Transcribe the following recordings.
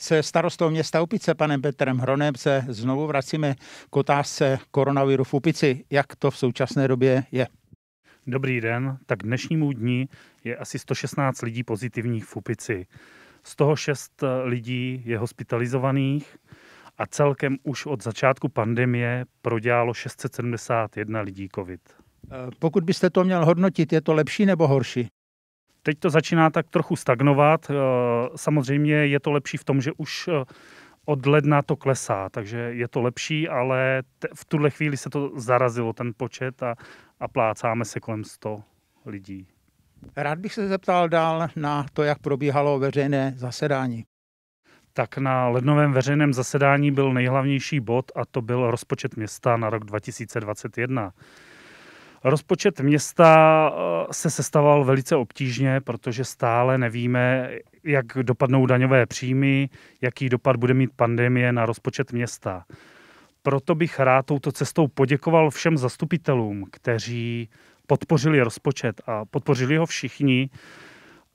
se starostou města Upice, panem Petrem Hronem, se znovu vracíme k otázce koronaviru v Upici. Jak to v současné době je? Dobrý den, tak dnešnímu dní je asi 116 lidí pozitivních v Upici. Z toho 6 eh, lidí je hospitalizovaných a celkem už od začátku pandemie prodělalo 671 lidí COVID. Eh, pokud byste to měl hodnotit, je to lepší nebo horší? Teď to začíná tak trochu stagnovat. Eh, samozřejmě je to lepší v tom, že už eh, od ledna to klesá, takže je to lepší, ale v tuhle chvíli se to zarazilo, ten počet, a, a plácáme se kolem 100 lidí. Rád bych se zeptal dál na to, jak probíhalo veřejné zasedání. Tak na lednovém veřejném zasedání byl nejhlavnější bod a to byl rozpočet města na rok 2021. Rozpočet města eh, se sestavoval velice obtížně, protože stále nevíme, jak dopadnou daňové příjmy, jaký dopad bude mít pandemie na rozpočet města. Proto bych rád touto cestou poděkoval všem zastupitelům, kteří podpořili rozpočet a podpořili ho všichni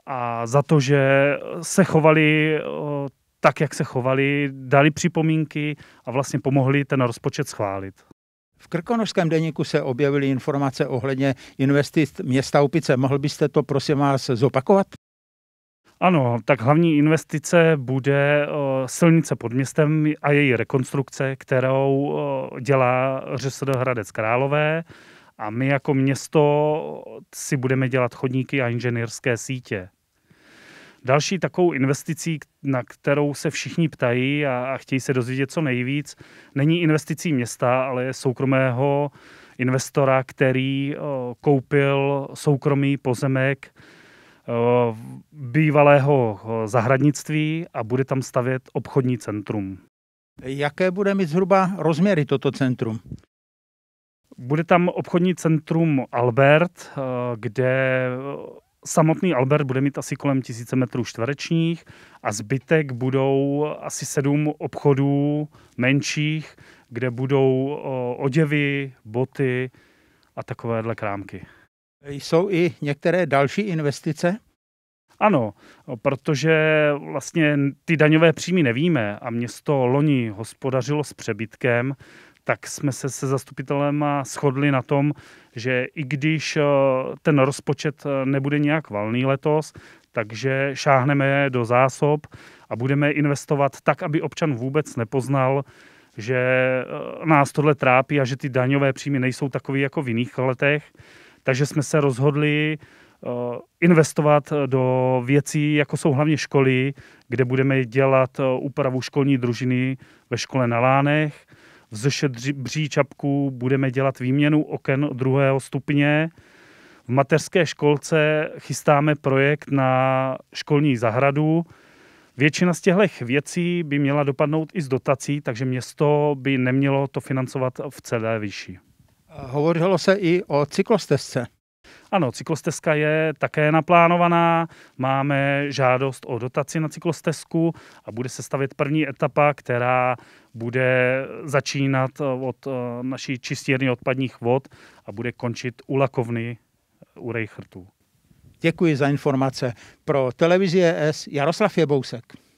a za to, že se chovali eh, tak, jak se chovali, dali připomínky a vlastně pomohli ten rozpočet schválit. V Krkonožském deníku se objevily informace ohledně investic města Upice. Mohl byste to prosím vás zopakovat? Ano, tak hlavní investice bude silnice pod městem a její rekonstrukce, kterou dělá ŘSD Hradec Králové. A my jako město si budeme dělat chodníky a inženýrské sítě. Další takovou investicí, na kterou se všichni ptají a, a chtějí se dozvědět co nejvíc, není investicí města, ale soukromého investora, který koupil soukromý pozemek bývalého zahradnictví a bude tam stavět obchodní centrum. Jaké bude mít zhruba rozměry toto centrum? Bude tam obchodní centrum Albert, kde Samotný Albert bude mít asi kolem tisíce metrů čtverečních a zbytek budou asi sedm obchodů menších, kde budou oděvy, boty a takovéhle krámky. Jsou i některé další investice? Ano, protože vlastně ty daňové příjmy nevíme a město loni hospodařilo s přebytkem, tak jsme se se zastupitelem shodli na tom, že i když eh, ten rozpočet eh, nebude nějak valný letos, takže šáhneme do zásob a budeme investovat tak, aby občan vůbec nepoznal, že eh, nás tohle trápí a že ty daňové příjmy nejsou takové jako v jiných letech. Takže jsme se rozhodli investovat do věcí, jako jsou hlavně školy, kde budeme dělat úpravu školní družiny ve škole na Lánech, Vzešedří čapku budeme dělat výměnu oken druhého stupně. V mateřské školce chystáme projekt na školní zahradu. Většina z těchto věcí by měla dopadnout i z dotací, takže město by nemělo to financovat v celé výši. Hovořilo se i o cyklostezce. Ano, cyklostezka je také naplánovaná, máme žádost o dotaci na cyklostezku a bude se stavět první etapa, která bude začínat eh, od eh, naší čistírny odpadních vod a bude končit u lakovny eh, u Rejchrtu. Děkuji za informace. Pro televizi ES Jaroslav Jebousek.